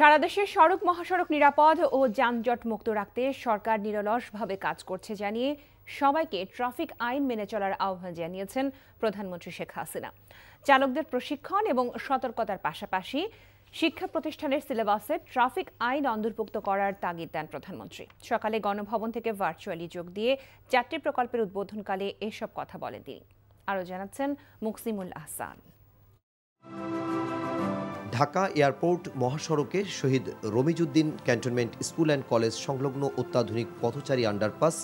সারা দেশে সড়ক মহাসড়ক নিরাপদ ও যানজট মুক্ত রাখতে সরকার নিরলসভাবে কাজ করছে জানিয়ে সবাইকে ট্রাফিক আইন মেনে চলার আহ্বান জানিয়েছেন প্রধানমন্ত্রী শেখ হাসিনা চালকদের প্রশিক্ষণ এবং সতর্কতার পাশাপাশি শিক্ষা প্রতিষ্ঠানের সিলেবাসে ট্রাফিক আইন অন্তর্ভুক্ত করার তাগিদ দেন প্রধানমন্ত্রী সকালে গণভবন থেকে ভার্চুয়ালি যোগ দিয়ে চারটি প্রকল্পের উদ্বোধনকালে এসব কথা বলেন তিনি আরও জানাচ্ছেন মুকসিমুল আহসান ঢাকা এয়ারপোর্ট মহাসড়কে Shaheed Ramizuddin cantonment school and college সংলগ্ন অত্যাধুনিক পথচারী আন্ডারপাস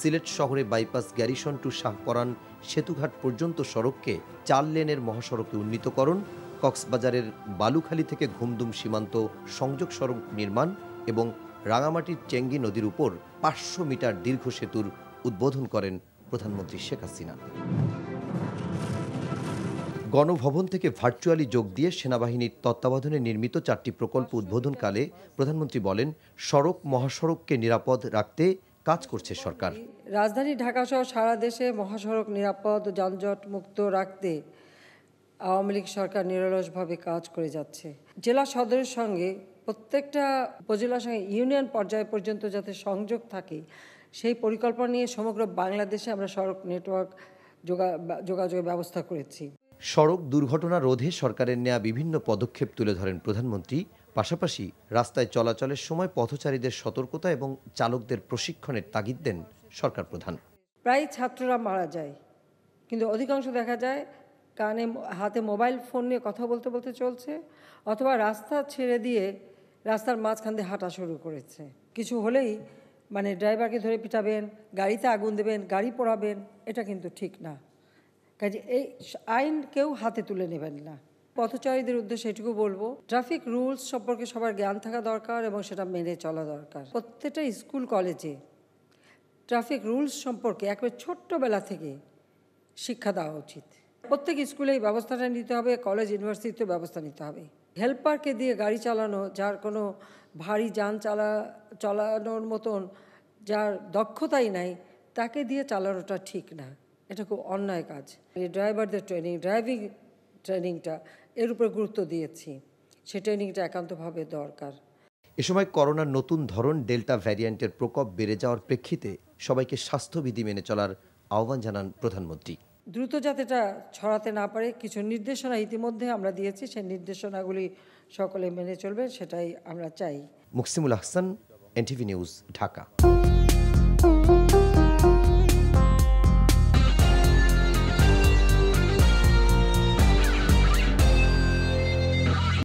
সিলেট শহরে বাইপাস গ্যারিসন টু শাহকরান সেতুঘাট পর্যন্ত সড়ককে চার লেনের মহাসড়কে উন্নীতকরণ কক্সবাজারের বালুখালী থেকে ঘুমদুম সীমান্ত সংযোগ সড়ক নির্মাণ এবং রাঙামাটির চেঙ্গি নদীর উপর পাঁচশো মিটার দীর্ঘ সেতুর উদ্বোধন করেন প্রধানমন্ত্রী শেখ হাসিনা গণভবন থেকে ভার্চুয়ালি যোগ দিয়ে সেনাবাহিনীর তত্ত্বাবধানে নির্মিত চারটি প্রকল্প উদ্বোধনকালে প্রধানমন্ত্রী বলেন সড়ক মহাসড়ককে নিরাপদ রাখতে কাজ করছে সরকার রাজধানী ঢাকাসহ সারা দেশে মহাসড়ক নিরাপদ যানজট মুক্ত রাখতে আওয়ামী লীগ সরকার নিরলসভাবে কাজ করে যাচ্ছে জেলা সদরের সঙ্গে প্রত্যেকটা উপজেলার সঙ্গে ইউনিয়ন পর্যায় পর্যন্ত যাতে সংযোগ থাকে সেই পরিকল্পনা নিয়ে সমগ্র বাংলাদেশে আমরা সড়ক নেটওয়ার্ক যোগাযোগের ব্যবস্থা করেছি সড়ক দুর্ঘটনা রোধে সরকারের নেয়া বিভিন্ন পদক্ষেপ তুলে ধরেন প্রধানমন্ত্রী পাশাপাশি রাস্তায় চলাচলের সময় পথচারীদের সতর্কতা এবং চালকদের প্রশিক্ষণের তাগিদ দেন সরকার প্রধান প্রায় ছাত্ররা মারা যায় কিন্তু অধিকাংশ দেখা যায় কানে হাতে মোবাইল ফোন নিয়ে কথা বলতে বলতে চলছে অথবা রাস্তা ছেড়ে দিয়ে রাস্তার মাঝখান দিয়ে হাঁটা শুরু করেছে কিছু হলেই মানে ড্রাইভারকে ধরে পিটাবেন গাড়িতে আগুন দেবেন গাড়ি পোড়াবেন এটা কিন্তু ঠিক না কাজে এই আইন কেউ হাতে তুলে নেবেন না পথচারীদের উদ্দেশ্যে এটুকু বলবো ট্রাফিক রুলস সম্পর্কে সবার জ্ঞান থাকা দরকার এবং সেটা মেনে চলা দরকার প্রত্যেকটা স্কুল কলেজে ট্রাফিক রুলস সম্পর্কে একবার ছোট্টবেলা থেকে শিক্ষা দেওয়া উচিত প্রত্যেক স্কুলে এই ব্যবস্থাটা নিতে হবে কলেজ ইউনিভার্সিটিতেও ব্যবস্থা নিতে হবে হেল্পারকে দিয়ে গাড়ি চালানো যার কোনো ভারী যান চালা চালানোর মতন যার দক্ষতাই নাই তাকে দিয়ে চালানোটা ঠিক না এটা খুব অন্যায় কাজ এই ড্রাইভারদের ট্রেনিং ড্রাইভিং ট্রেনিংটা এর উপর গুরুত্ব দিয়েছি সে ট্রেনিংটা একান্তভাবে দরকার এ সময় করোনার নতুন ধরন ডেল্টা ভ্যারিয়েন্টের প্রকোপ বেড়ে যাওয়ার প্রেক্ষিতে সবাইকে স্বাস্থ্যবিধি মেনে চলার আহ্বান জানান প্রধানমন্ত্রী দ্রুত যাতে এটা ছড়াতে না পারে কিছু নির্দেশনা ইতিমধ্যে আমরা দিয়েছি সেই নির্দেশনাগুলি সকলে মেনে চলবে সেটাই আমরা চাই মুকসিমুল আহসান এনটিভি নিউজ ঢাকা